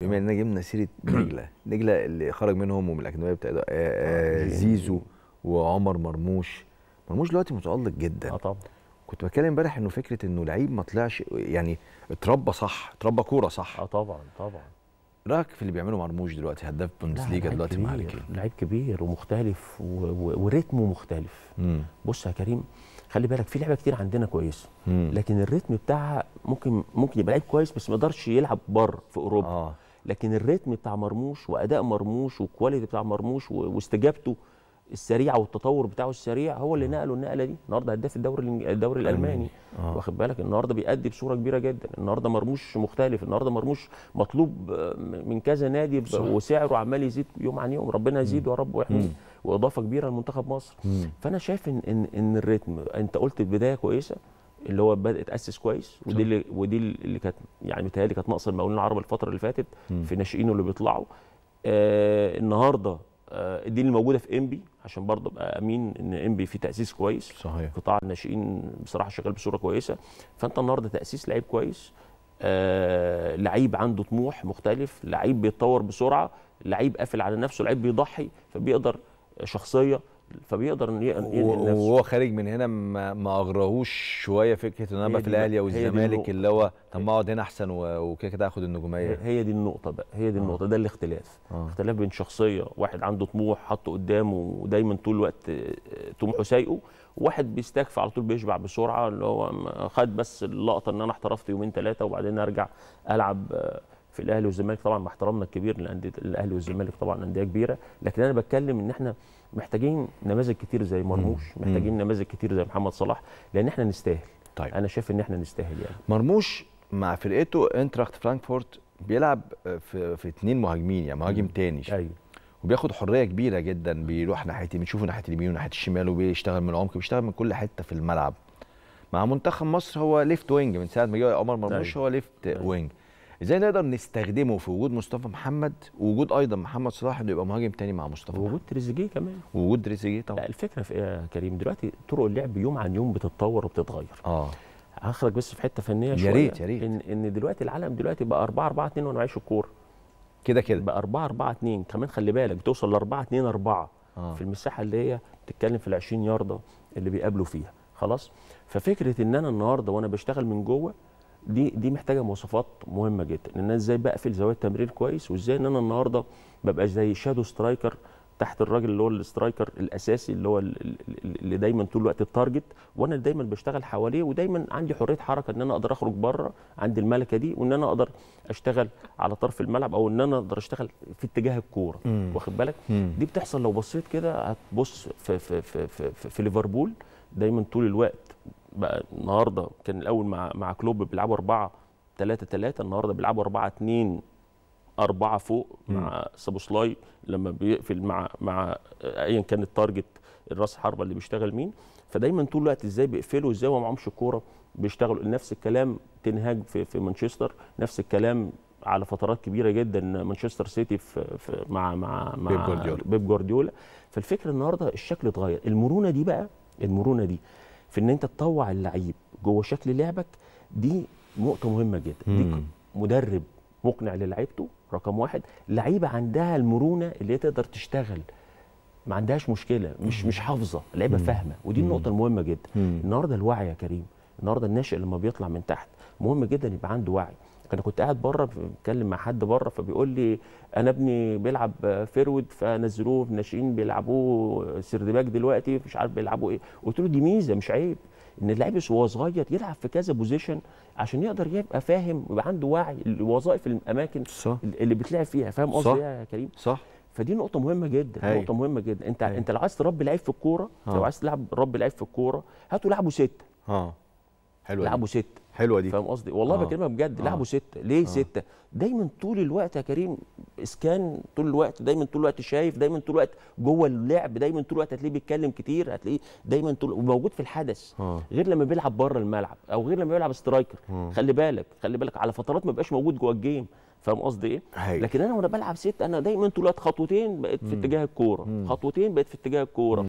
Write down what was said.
بما آه. اننا جبنا سيره نجله نجله اللي خرج منهم ومن الاجنبيه بتاع آه، آه، زيزو وعمر مرموش مرموش دلوقتي متالق جدا اه طبعا كنت بتكلم امبارح انه فكره انه لعيب ما طلعش يعني اتربى صح اتربى كوره صح اه طبعا طبعا رايك في اللي بيعمله مرموش دلوقتي هداف بوندسليجا دلوقتي مع الكل لعيب كبير ومختلف وريتمه مختلف مم. بص يا كريم خلي بالك في لعبه كتير عندنا كويسه لكن الريتم بتاعها ممكن ممكن يبقى لعيب كويس بس ما يقدرش يلعب بره في اوروبا آه. لكن الريتم بتاع مرموش واداء مرموش والكواليتي بتاع مرموش واستجابته السريعه والتطور بتاعه السريع هو اللي آه. نقله النقله دي النهارده هداف الدوري الدوري الالماني آه. واخد بالك النهارده بيأدي بصوره كبيره جدا النهارده مرموش مختلف النهارده مرموش مطلوب آه، من كذا نادي وسعره عمال يزيد يوم عن يوم ربنا يزيده يا رب ويحميه واضافه كبيره لمنتخب مصر مم. فانا شايف ان ان, إن الريتم انت قلت البدايه كويسه اللي هو بدا اتاسس كويس ودي اللي ودي اللي كانت يعني متهيألي كانت ناقصه المقاولين العرب الفتره اللي فاتت م. في ناشئينه اللي بيطلعوا آه النهارده آه دي اللي موجوده في انبي عشان برضه ابقى امين ان انبي في تاسيس كويس صحيح قطاع الناشئين بصراحه شغال بصوره كويسه فانت النهارده تاسيس لعيب كويس آه لعيب عنده طموح مختلف لعيب بيتطور بسرعه لعيب قافل على نفسه لعيب بيضحي فبيقدر شخصيه فبيقدر ينقل نفسه وهو خارج من هنا ما اغراهوش شويه فكره ان انا في الاهلي او الزمالك اللي هو طب ما اقعد هنا احسن وكده كده اخد النجوميه هي دي النقطه بقى هي دي آه. النقطه آه. ده الاختلاف آه. اختلاف بين شخصيه واحد عنده طموح حاطه قدامه ودايما طول الوقت آه، طموحه سايقه واحد بيستكفى على طول بيشبع بسرعه اللي هو خد بس اللقطه ان انا احترفت يومين ثلاثه وبعدين ارجع العب آه، في الاهلي والزمالك طبعا مع احترامنا الكبير للانديه الاهلي والزمالك طبعا انديه كبيره لكن انا بتكلم ان احنا محتاجين نماذج كتير زي مرموش محتاجين نماذج كتير زي محمد صلاح لان احنا نستاهل طيب انا شايف ان احنا نستاهل يعني مرموش مع فرقته انتراخت فرانكفورت بيلعب في في اثنين مهاجمين يعني مهاجم تاني ايوه وبياخد حريه كبيره جدا بيروح ناحيه بنشوفه ناحيه اليمين وناحيه الشمال وبيشتغل من العمق بيشتغل من كل حته في الملعب مع منتخب مصر هو ليفت وينج من ساعه ما جه عمر مرموش أيوه. هو ليفت أيوه. وينج ازاي نقدر نستخدمه في وجود مصطفى محمد ووجود ايضا محمد صلاح انه يبقى مهاجم تاني مع مصطفى وجود تريزيجيه كمان وجود تريزيجيه طبعا لا الفكره في إيه يا كريم دلوقتي طرق اللعب يوم عن يوم بتتطور وبتتغير اه هخرج بس في حته فنيه شويه يا ريت يا ريت ان ان دلوقتي العالم دلوقتي بقى 4 4 2 وانا عايش الكوره كده كده بقى 4 4 2 كمان خلي بالك بتوصل ل 4 2 4 آه. في المساحه اللي هي بتتكلم في ال 20 يارده اللي بيقابلوا فيها خلاص ففكره ان انا النهارده وانا بشتغل من جوه دي دي محتاجه مواصفات مهمه جدا ان انا ازاي بقفل زوايا التمرير كويس وازاي ان انا النهارده ببقى زي شادو سترايكر تحت الراجل اللي هو الاسترايكر الاساسي اللي هو اللي دايما طول الوقت التارجت وانا اللي دايما بشتغل حواليه ودايما عندي حريه حركه ان انا اقدر اخرج بره عندي الملكه دي وان انا اقدر اشتغل على طرف الملعب او ان انا اقدر اشتغل في اتجاه الكوره واخد بالك دي بتحصل لو بصيت كده هتبص في في في في, في, في ليفربول دايما طول الوقت بقى النهارده كان الاول مع مع كلوب بيلعبوا 4 3 3 النهارده بيلعبوا 4 2 أربعة فوق مع سابوسلاي لما بيقفل مع مع آه، أيا كان التارجت الراس حربة اللي بيشتغل مين فدايما طول الوقت ازاي بيقفلوا ازاي وما معهمش الكورة بيشتغلوا نفس الكلام تنهاج في في مانشستر نفس الكلام على فترات كبيره جدا مانشستر سيتي في, في مع مع مع بيب جوارديولا بيب جوارديولا فالفكره النهارده الشكل اتغير المرونه دي بقى المرونه دي في ان انت تطوع اللعيب جوه شكل لعبك دي نقطه مهمه جدا دي مدرب مقنع للعيبته رقم واحد لعيبه عندها المرونه اللي هي تقدر تشتغل ما عندهاش مشكله مش مش حافظه لعيبه فاهمه ودي النقطه المهمه جدا النهارده الوعي يا كريم النهارده الناشئ لما بيطلع من تحت مهم جدا يبقى عنده وعي انا كنت قاعد بره بتكلم مع حد بره فبيقول لي انا ابني بيلعب فيرود فنزلوه في ناشئين بيلعبوه سردباك دلوقتي مش عارف بيلعبوا ايه قلت له دي ميزه مش عيب ان اللاعب وهو صغير يلعب في كذا بوزيشن عشان يقدر يبقى فاهم ويبقى عنده وعي لوظائف الاماكن صح. اللي بتلعب فيها فاهم قصدي إيه يا كريم صح فدي نقطة مهمة جدا، هي. أيوه. نقطة مهمة جدا، أنت هي. أيوه. أنت لو عايز تربي لعيب في الكورة، لو آه. عايز تلعب ربي لعيب في الكورة، هاتوا لعبوا ستة. اه حلو لعبوا ستة، حلوه دي فاهم قصدي والله آه. بكلمك بجد آه. لعبوا سته ليه آه. سته دايما طول الوقت يا كريم اسكان طول الوقت دايما طول الوقت شايف دايما طول الوقت جوه اللعب دايما طول الوقت هتلاقيه بيتكلم كتير هتلاقيه دايما طول وموجود في الحدث آه. غير لما بيلعب بره الملعب او غير لما بيلعب سترايكر آه. خلي بالك خلي بالك على فترات ما بيبقاش موجود جوه الجيم فاهم قصدي ايه؟ هي. لكن انا وانا بلعب سته انا دايما طول الوقت خطوتين بقيت في اتجاه الكوره، خطوتين بقيت في اتجاه الكوره،